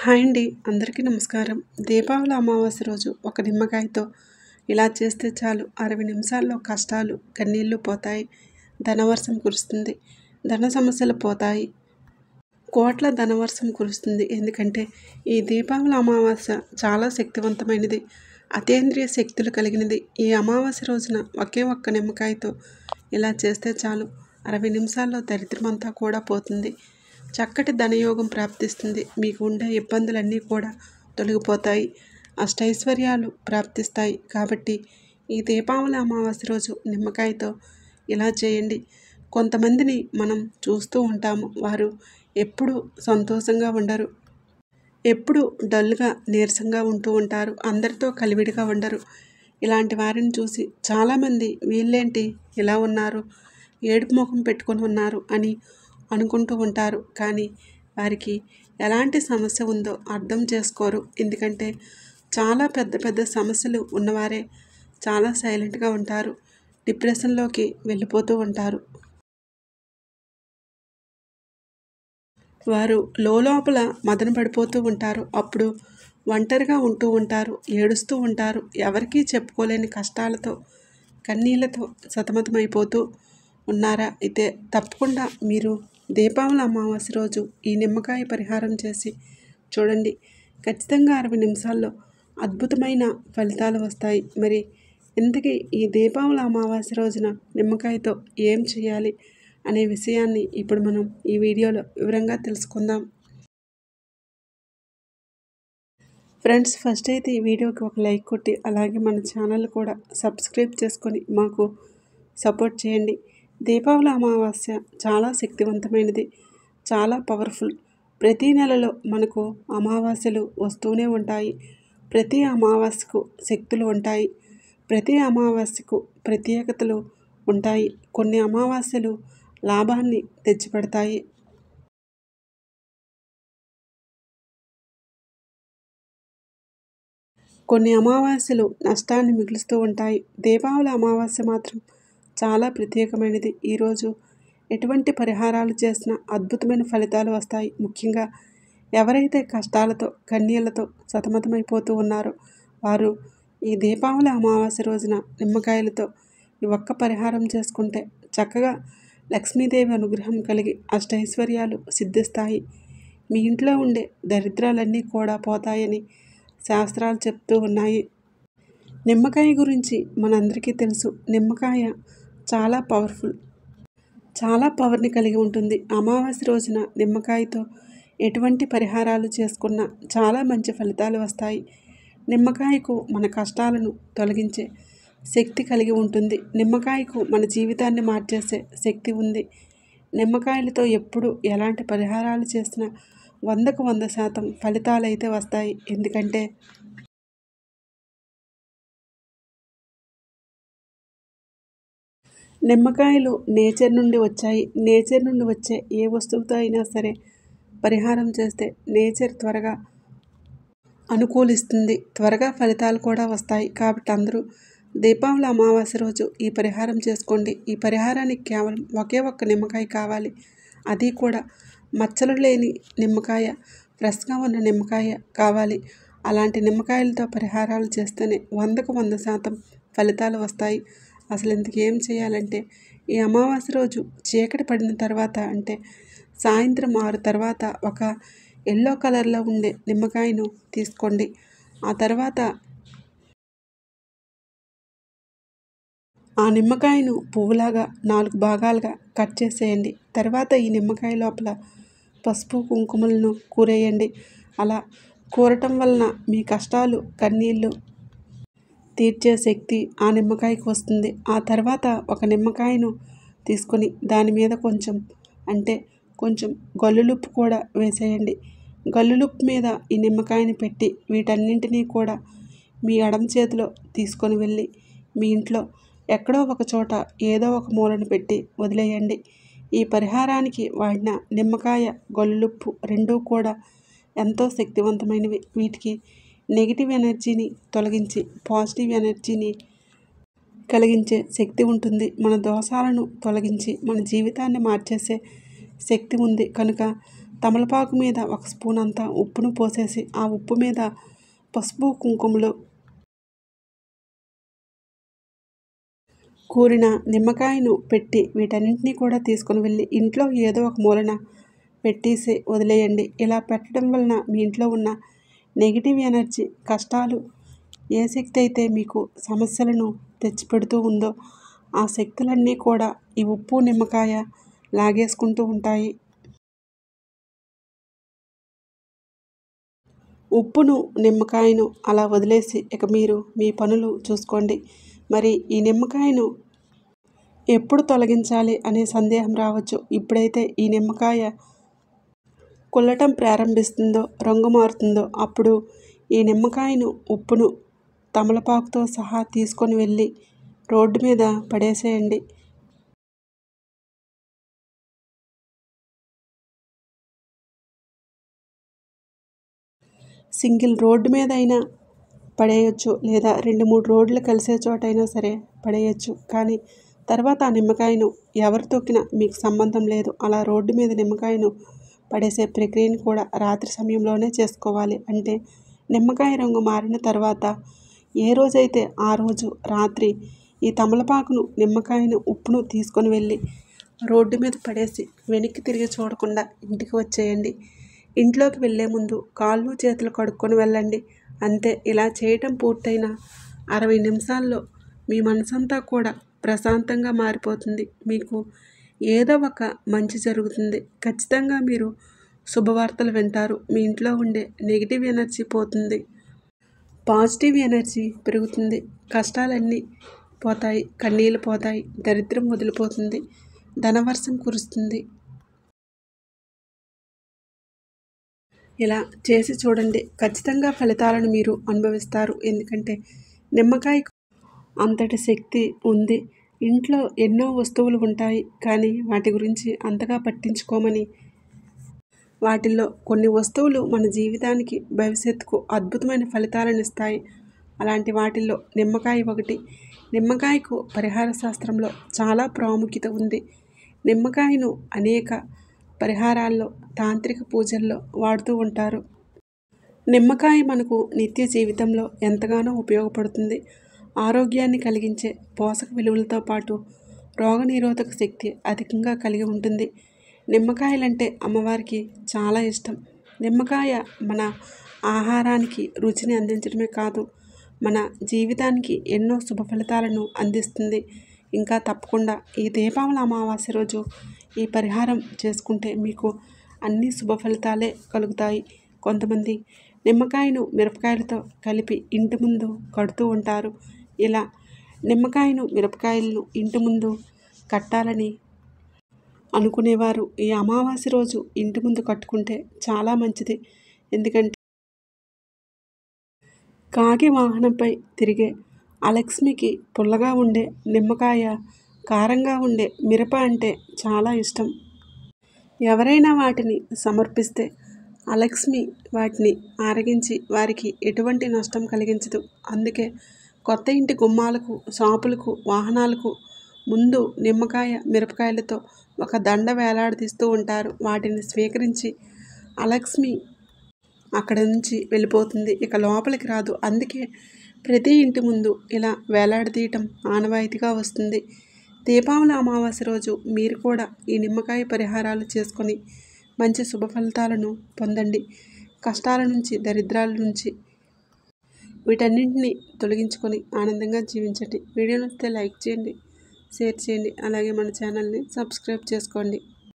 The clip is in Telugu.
హాయ్ అండి అందరికీ నమస్కారం దీపావళి అమావాస్య రోజు ఒక నిమ్మకాయతో ఇలా చేస్తే చాలు అరవై నిమిషాల్లో కష్టాలు కన్నీళ్ళు పోతాయి ధనవర్షం కురుస్తుంది ధన సమస్యలు పోతాయి కోట్ల ధనవర్షం కురుస్తుంది ఎందుకంటే ఈ దీపావళి అమావాస్య చాలా శక్తివంతమైనది అతేంద్రియ శక్తులు కలిగినది ఈ అమావాస్య రోజున ఒకే ఒక్క నిమ్మకాయతో ఇలా చేస్తే చాలు అరవై నిమిషాల్లో దరిద్రమంతా కూడా పోతుంది చక్కటి ధనయోగం ప్రాప్తిస్తుంది మీకు ఉండే ఇబ్బందులన్నీ కూడా తొలగిపోతాయి అష్టైశ్వర్యాలు ప్రాప్తిస్తాయి కాబట్టి ఈ దీపావళి అమావాస్య రోజు నిమ్మకాయతో ఇలా చేయండి కొంతమందిని మనం చూస్తూ ఉంటాము వారు ఎప్పుడు సంతోషంగా ఉండరు ఎప్పుడు డల్గా నీరసంగా ఉంటూ ఉంటారు అందరితో కలివిడిగా ఉండరు ఇలాంటి వారిని చూసి చాలామంది వీళ్ళేంటి ఇలా ఉన్నారు ఏడుపు ముఖం పెట్టుకొని ఉన్నారు అని అనుకుంటూ ఉంటారు కానీ వారికి ఎలాంటి సమస్య ఉందో అర్థం చేసుకోరు ఎందుకంటే చాలా పెద్ద పెద్ద సమస్యలు ఉన్నవారే చాలా సైలెంట్గా ఉంటారు డిప్రెషన్లోకి వెళ్ళిపోతూ ఉంటారు వారు లోపల మదన పడిపోతూ ఉంటారు అప్పుడు ఒంటరిగా ఉంటూ ఉంటారు ఏడుస్తూ ఉంటారు ఎవరికీ చెప్పుకోలేని కష్టాలతో కన్నీళ్లతో సతమతమైపోతూ ఉన్నారా అయితే తప్పకుండా మీరు దీపావళి అమావాస్య రోజు ఈ నిమ్మకాయ పరిహారం చేసి చూడండి ఖచ్చితంగా అరవై నిమిషాల్లో అద్భుతమైన ఫలితాలు వస్తాయి మరి ఇంతకీ ఈ దీపావళి అమావాస్య రోజున నిమ్మకాయతో ఏం చేయాలి అనే విషయాన్ని ఇప్పుడు మనం ఈ వీడియోలో వివరంగా తెలుసుకుందాం ఫ్రెండ్స్ ఫస్ట్ అయితే ఈ వీడియోకి ఒక లైక్ కొట్టి అలాగే మన ఛానల్ కూడా సబ్స్క్రైబ్ చేసుకొని మాకు సపోర్ట్ చేయండి దీపావళి అమావాస్య చాలా శక్తివంతమైనది చాలా పవర్ఫుల్ ప్రతి నెలలో మనకు అమావాస్యలు వస్తూనే ఉంటాయి ప్రతి అమావాస్యకు శక్తులు ఉంటాయి ప్రతి అమావాస్యకు ప్రత్యేకతలు ఉంటాయి కొన్ని అమావాస్యలు లాభాన్ని తెచ్చిపెడతాయి కొన్ని అమావాస్యలు నష్టాన్ని మిగులుస్తూ ఉంటాయి దీపావళి అమావాస్య మాత్రం చాలా ప్రత్యేకమైనది ఈరోజు ఎటువంటి పరిహారాలు చేసినా అద్భుతమైన ఫలితాలు వస్తాయి ముఖ్యంగా ఎవరైతే కష్టాలతో కన్నీళ్లతో సతమతమైపోతూ ఉన్నారో వారు ఈ దీపావళి అమావాస్య రోజున నిమ్మకాయలతో ఈ ఒక్క పరిహారం చేసుకుంటే చక్కగా లక్ష్మీదేవి అనుగ్రహం కలిగి అష్టైశ్వర్యాలు సిద్ధిస్తాయి మీ ఇంట్లో ఉండే దరిద్రాలన్నీ కూడా పోతాయని శాస్త్రాలు చెప్తూ ఉన్నాయి నిమ్మకాయ గురించి మనందరికీ తెలుసు నిమ్మకాయ చాలా పవర్ఫుల్ చాలా పవర్ని కలిగి ఉంటుంది అమావాస్య రోజున నిమ్మకాయతో ఎటువంటి పరిహారాలు చేసుకున్నా చాలా మంచి ఫలితాలు వస్తాయి నిమ్మకాయకు మన కష్టాలను తొలగించే శక్తి కలిగి ఉంటుంది నిమ్మకాయకు మన జీవితాన్ని మార్చేసే శక్తి ఉంది నిమ్మకాయలతో ఎప్పుడు ఎలాంటి పరిహారాలు చేసినా వందకు వంద శాతం ఫలితాలైతే వస్తాయి ఎందుకంటే నిమ్మకాయలు నేచర్ నుండి వచ్చాయి నేచర్ నుండి వచ్చే ఏ వస్తువుతో అయినా సరే పరిహారం చేస్తే నేచర్ త్వరగా అనుకూలిస్తుంది త్వరగా ఫలితాలు కూడా వస్తాయి కాబట్టి అందరూ దీపావళి అమావాస్య రోజు ఈ పరిహారం చేసుకోండి ఈ పరిహారానికి కేవలం ఒకే ఒక్క నిమ్మకాయ కావాలి అది కూడా మచ్చలు లేని నిమ్మకాయ ఫ్రెష్గా ఉన్న నిమ్మకాయ కావాలి అలాంటి నిమ్మకాయలతో పరిహారాలు చేస్తేనే వందకు వంద శాతం ఫలితాలు వస్తాయి అసలు ఇందుకు ఏం చేయాలంటే ఈ అమావాస్య రోజు చీకటి పడిన తర్వాత అంటే సాయంత్రం ఆరు తర్వాత ఒక ఎల్లో కలర్లో ఉండే నిమ్మకాయను తీసుకోండి ఆ తర్వాత ఆ నిమ్మకాయను పువ్వులాగా నాలుగు భాగాలుగా కట్ చేసేయండి తర్వాత ఈ నిమ్మకాయ లోపల పసుపు కుంకుమలను కూరేయండి అలా కూరటం వలన మీ కష్టాలు కన్నీళ్ళు తీర్చే శక్తి ఆ నిమ్మకాయకు వస్తుంది ఆ తర్వాత ఒక నిమ్మకాయను తీసుకొని దాని మీద కొంచెం అంటే కొంచెం గల్లులుప్పు కూడా వేసేయండి గల్లులుప్పు మీద ఈ నిమ్మకాయని పెట్టి వీటన్నింటినీ కూడా మీ ఎడం చేతిలో తీసుకొని వెళ్ళి మీ ఇంట్లో ఎక్కడో ఒక చోట ఏదో ఒక మూలను పెట్టి వదిలేయండి ఈ పరిహారానికి వాడిన నిమ్మకాయ గొల్లుప్పు రెండూ కూడా ఎంతో శక్తివంతమైనవి వీటికి నెగిటివ్ ఎనర్జీని తొలగించి పాజిటివ్ ఎనర్జీని కలిగించే శక్తి ఉంటుంది మన దోషాలను తొలగించి మన జీవితాన్ని మార్చేసే శక్తి ఉంది కనుక తమలపాకు మీద ఒక స్పూన్ అంతా ఉప్పును పోసేసి ఆ ఉప్పు మీద పసుపు కుంకుమలో కూరిన నిమ్మకాయను పెట్టి వీటన్నింటినీ కూడా తీసుకుని వెళ్ళి ఇంట్లో ఏదో ఒక మూలన పెట్టేసి వదిలేయండి ఇలా పెట్టడం వలన మీ ఇంట్లో ఉన్న నెగిటివ్ ఎనర్జీ కష్టాలు ఏ శక్తి అయితే మీకు సమస్యలను తెచ్చిపెడుతూ ఉందో ఆ శక్తులన్నీ కూడా ఈ ఉప్పు నిమ్మకాయ లాగేసుకుంటూ ఉంటాయి ఉప్పును నిమ్మకాయను అలా వదిలేసి ఇక మీరు మీ పనులు చూసుకోండి మరి ఈ నిమ్మకాయను ఎప్పుడు తొలగించాలి అనే సందేహం రావచ్చు ఇప్పుడైతే ఈ నిమ్మకాయ కుళ్ళటం ప్రారంభిస్తుందో రంగు మారుతుందో అప్పుడు ఈ నిమ్మకాయను ఉప్పును తమలపాకుతో సహా తీసుకొని వెళ్ళి రోడ్డు మీద పడేసేయండి సింగిల్ రోడ్డు మీద అయినా పడేయచ్చు లేదా రెండు మూడు రోడ్లు కలిసే చోటైనా సరే పడేయచ్చు కానీ తర్వాత ఆ నిమ్మకాయను ఎవరు తొక్కినా మీకు సంబంధం లేదు అలా రోడ్డు మీద నిమ్మకాయను పడేసే ప్రక్రియను కూడా రాత్రి సమయంలోనే చేసుకోవాలి అంటే నిమ్మకాయ రంగు మారిన తర్వాత ఏ రోజైతే ఆ రోజు రాత్రి ఈ తమలపాకును నిమ్మకాయను ఉప్పును తీసుకొని వెళ్ళి రోడ్డు మీద పడేసి వెనక్కి తిరిగి చూడకుండా ఇంటికి వచ్చేయండి ఇంట్లోకి వెళ్ళే ముందు కాళ్ళు చేతులు కడుక్కొని వెళ్ళండి అంతే ఇలా చేయటం పూర్తయిన అరవై నిమిషాల్లో మీ మనసంతా కూడా ప్రశాంతంగా మారిపోతుంది మీకు ఏదో ఒక మంచి జరుగుతుంది ఖచ్చితంగా మీరు శుభవార్తలు వింటారు మీ ఇంట్లో ఉండే నెగిటివ్ ఎనర్జీ పోతుంది పాజిటివ్ ఎనర్జీ పెరుగుతుంది కష్టాలన్నీ పోతాయి కన్నీళ్ళు పోతాయి దరిద్రం వదిలిపోతుంది ధనవర్షం కురుస్తుంది ఇలా చేసి చూడండి ఖచ్చితంగా ఫలితాలను మీరు అనుభవిస్తారు ఎందుకంటే నిమ్మకాయ అంతటి శక్తి ఉంది ఇంట్లో ఎన్నో వస్తువులు ఉంటాయి కానీ వాటి గురించి అంతగా పట్టించుకోమని వాటిల్లో కొన్ని వస్తువులు మన జీవితానికి భవిష్యత్తుకు అద్భుతమైన ఫలితాలను ఇస్తాయి అలాంటి వాటిల్లో నిమ్మకాయ ఒకటి నిమ్మకాయకు పరిహార శాస్త్రంలో చాలా ప్రాముఖ్యత ఉంది నిమ్మకాయను అనేక పరిహారాల్లో తాంత్రిక పూజల్లో వాడుతూ ఉంటారు నిమ్మకాయ మనకు నిత్య జీవితంలో ఎంతగానో ఉపయోగపడుతుంది ఆరోగ్యాన్ని కలిగించే పోషక విలువలతో పాటు రోగనిరోధక శక్తి అధికంగా కలిగి ఉంటుంది నిమ్మకాయలంటే అమ్మవారికి చాలా ఇష్టం నిమ్మకాయ మన ఆహారానికి రుచిని అందించడమే కాదు మన జీవితానికి ఎన్నో శుభ ఫలితాలను అందిస్తుంది ఇంకా తప్పకుండా ఈ దీపావళి అమావాస్య రోజు ఈ పరిహారం చేసుకుంటే మీకు అన్ని శుభ ఫలితాలే కలుగుతాయి కొంతమంది నిమ్మకాయను మిరపకాయలతో కలిపి ఇంటి ముందు కడుతూ ఉంటారు ఇలా నిమ్మకాయను మిరపకాయలను ఇంటి ముందు కట్టాలని అనుకునేవారు ఈ అమావాస్య రోజు ఇంటి ముందు కట్టుకుంటే చాలా మంచిది ఎందుకంటే కాకి వాహనంపై తిరిగే అలక్ష్మికి పుల్లగా ఉండే నిమ్మకాయ కారంగా ఉండే మిరప అంటే చాలా ఇష్టం ఎవరైనా వాటిని సమర్పిస్తే అలక్ష్మి వాటిని ఆరగించి వారికి ఎటువంటి నష్టం కలిగించదు అందుకే కొత్త ఇంటి గుమ్మాలకు షాపులకు వాహనాలకు ముందు నిమ్మకాయ మిరపకాయలతో ఒక దండ వేలాడదీస్తూ ఉంటారు వాటిని స్వీకరించి అలక్ష్మి అక్కడ నుంచి వెళ్ళిపోతుంది ఇక లోపలికి రాదు అందుకే ప్రతి ఇంటి ముందు ఇలా వేలాడదీయటం ఆనవాయితీగా వస్తుంది దీపావళి అమావాస్య రోజు మీరు కూడా ఈ నిమ్మకాయ పరిహారాలు చేసుకొని మంచి శుభ ఫలితాలను పొందండి కష్టాల నుంచి దరిద్రాల నుంచి వీటన్నింటినీ తొలగించుకొని ఆనందంగా జీవించండి వీడియో నచ్చితే లైక్ చేయండి షేర్ చేయండి అలాగే మన ఛానల్ని సబ్స్క్రైబ్ చేసుకోండి